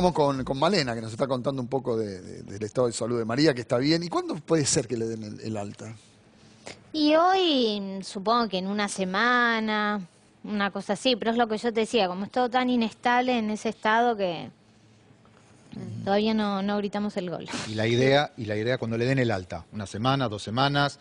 Vamos con, con, Malena, que nos está contando un poco del estado de salud de María, que está bien. ¿Y cuándo puede ser que le den el, alta? Y hoy, mm, supongo que en una semana, una cosa así, pero es lo que yo te decía, como es todo tan inestable en ese estado que mm, todavía no, no gritamos el gol. Y la idea, y la idea cuando le den el alta, una semana, dos semanas,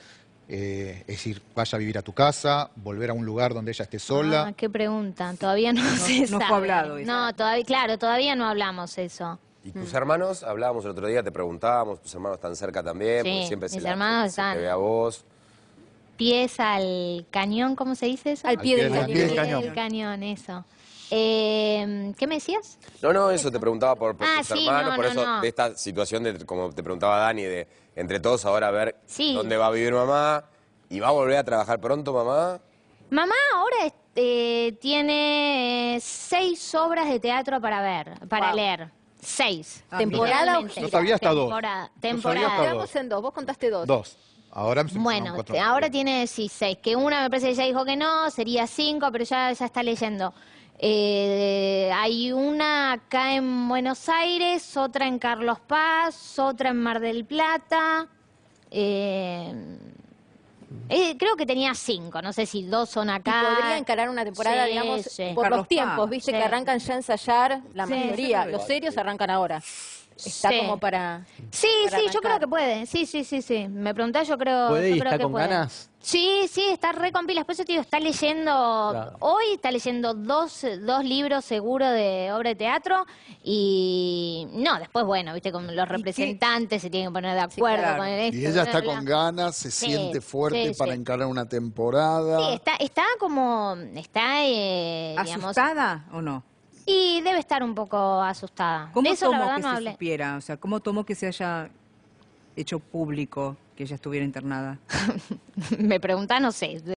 eh, es decir, vaya a vivir a tu casa, volver a un lugar donde ella esté sola. Ah, qué pregunta, todavía no, sé se no fue hablado. Eso. No, todavía, claro, todavía no hablamos eso. ¿Y tus hermanos? Hablábamos el otro día, te preguntábamos, tus hermanos están cerca también, porque siempre mis se hermanos ve a vos. Pies al cañón, ¿cómo se dice eso? Al, pie, del, cañón. Al pie del cañón, eso. Em, ¿Qué me decías? No, no, eso te preguntaba por, por ah, hermanos, por eso, de esta situación, de, como te preguntaba Dani, de entre todos ahora a ver dónde va a vivir mamá y va a volver a trabajar pronto mamá. Mamá ahora eh, tiene seis obras de teatro para ver, para leer. Seis. Temporada ah, temporada No sabía hasta dos. Temporada. en dos, vos contaste dos. Dos. Ahora bueno, ahora tiene seis que una me parece que ya dijo que no, sería cinco, pero ya, ya está leyendo. Eh, hay una acá en Buenos Aires, otra en Carlos Paz, otra en Mar del Plata. Eh, eh, creo que tenía cinco, no sé si dos son acá. podría encarar una temporada, digamos, por los tiempos, viste, que arrancan ya a ensayar la mayoría. Los serios arrancan ahora está como para. Sí, sí, yo creo que puede. Sí, sí, sí, sí. Me preguntás, yo creo. ¿Puede con ganas? Sí, sí, está re con pilas. Por eso, tío, está leyendo. Hoy está leyendo dos, dos libros seguro de obra de teatro. Y. No, después, bueno, viste, con los representantes se tienen que poner de acuerdo esto, Y ella está con ganas, se siente fuerte para encarar una temporada. Sí, está, como. Está. Eh, ¿Asustada o no? Y debe estar un poco asustada. ¿Cómo tomó que se supiera? O sea, ¿cómo tomó que se haya hecho público que ella estuviera internada? Me pregunta, no sé.